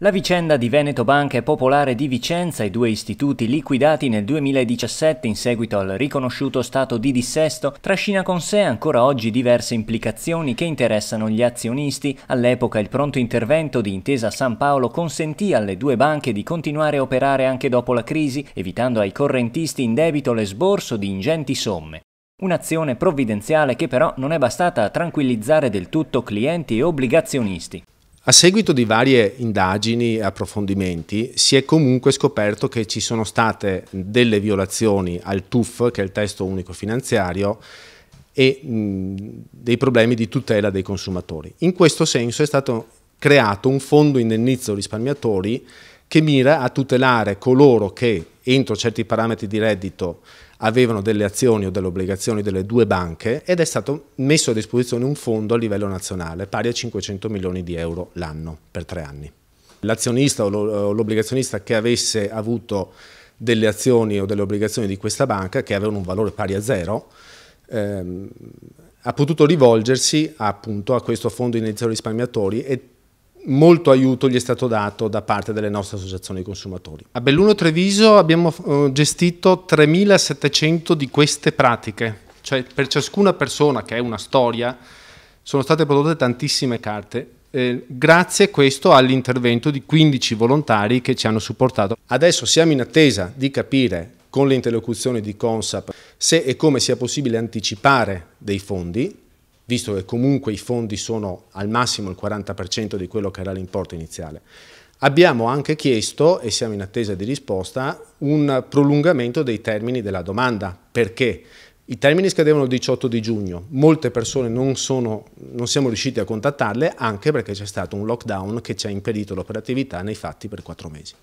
La vicenda di Veneto Banca e Popolare di Vicenza, i due istituti liquidati nel 2017 in seguito al riconosciuto stato di dissesto, trascina con sé ancora oggi diverse implicazioni che interessano gli azionisti. All'epoca il pronto intervento di Intesa San Paolo consentì alle due banche di continuare a operare anche dopo la crisi, evitando ai correntisti in debito l'esborso di ingenti somme. Un'azione provvidenziale che però non è bastata a tranquillizzare del tutto clienti e obbligazionisti. A seguito di varie indagini e approfondimenti si è comunque scoperto che ci sono state delle violazioni al TUF, che è il testo unico finanziario, e mh, dei problemi di tutela dei consumatori. In questo senso è stato creato un fondo indennizzo risparmiatori che mira a tutelare coloro che entro certi parametri di reddito avevano delle azioni o delle obbligazioni delle due banche ed è stato messo a disposizione un fondo a livello nazionale pari a 500 milioni di euro l'anno per tre anni. L'azionista o eh, l'obbligazionista che avesse avuto delle azioni o delle obbligazioni di questa banca, che avevano un valore pari a zero, ehm, ha potuto rivolgersi appunto a questo fondo inizio risparmiatori e molto aiuto gli è stato dato da parte delle nostre associazioni di consumatori. A Belluno Treviso abbiamo eh, gestito 3.700 di queste pratiche, cioè per ciascuna persona che è una storia sono state prodotte tantissime carte. Eh, grazie a questo all'intervento di 15 volontari che ci hanno supportato. Adesso siamo in attesa di capire con le interlocuzioni di Consap se e come sia possibile anticipare dei fondi visto che comunque i fondi sono al massimo il 40% di quello che era l'importo iniziale. Abbiamo anche chiesto, e siamo in attesa di risposta, un prolungamento dei termini della domanda. Perché? I termini scadevano il 18 di giugno, molte persone non, sono, non siamo riusciti a contattarle anche perché c'è stato un lockdown che ci ha impedito l'operatività nei fatti per quattro mesi.